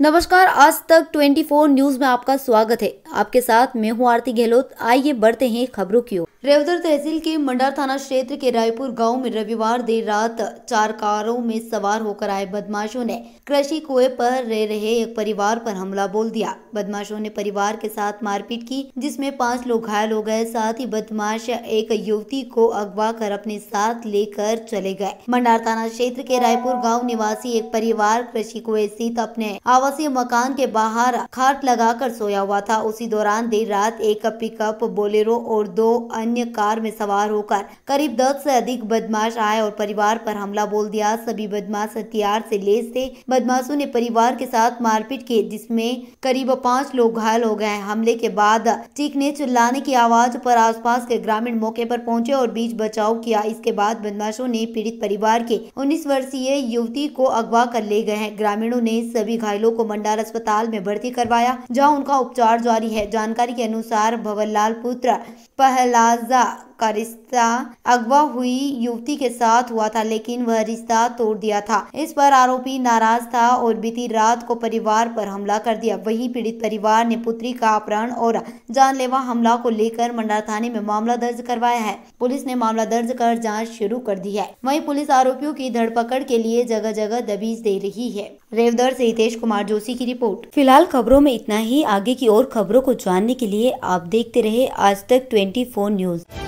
नमस्कार आज तक 24 न्यूज में आपका स्वागत है आपके साथ मैं हूँ आरती गहलोत आइए बढ़ते हैं खबरों की ओर रेवदर तहसील के मंडार थाना क्षेत्र के रायपुर गांव में रविवार देर रात चार कारों में सवार होकर आए बदमाशों ने कृषि कुएं पर रह रहे एक परिवार पर हमला बोल दिया बदमाशों ने परिवार के साथ मारपीट की जिसमें पांच लोग घायल हो गए साथ ही बदमाश एक युवती को अगवा कर अपने साथ लेकर चले गए मंडार थाना क्षेत्र के रायपुर गाँव निवासी एक परिवार कृषि कुएं स्थित अपने आवासीय मकान के बाहर खाट लगाकर सोया हुआ था उसी दौरान देर रात एक पिकअप बोलेरो और दो अन्य कार में सवार होकर करीब दस से अधिक बदमाश आए और परिवार पर हमला बोल दिया सभी बदमाश हथियार से लेस थे बदमाशों ने परिवार के साथ मारपीट की जिसमें करीब पाँच लोग घायल हो गए हमले के बाद चीखने चिल्लाने की आवाज पर आसपास के ग्रामीण मौके पर पहुंचे और बीच बचाव किया इसके बाद बदमाशों ने पीड़ित परिवार के उन्नीस वर्षीय युवती को अगवा कर ले गए ग्रामीणों ने सभी घायलों को मंडार अस्पताल में भर्ती करवाया जहाँ उनका उपचार जारी है जानकारी के अनुसार भवनलाल पुत्र पहलाल Gaza का रिश्ता अगवा हुई युवती के साथ हुआ था लेकिन वह रिश्ता तोड़ दिया था इस पर आरोपी नाराज था और बीती रात को परिवार पर हमला कर दिया वहीं पीड़ित परिवार ने पुत्री का अपहरण और जानलेवा हमला को लेकर मंडला थाने में मामला दर्ज करवाया है पुलिस ने मामला दर्ज कर जाँच शुरू कर दी है वही पुलिस आरोपियों की धरपकड़ के लिए जगह जगह दबीज दे रही है रेवदर से हितेश कुमार जोशी की रिपोर्ट फिलहाल खबरों में इतना ही आगे की और खबरों को जानने के लिए आप देखते रहे आज तक 24 न्यूज़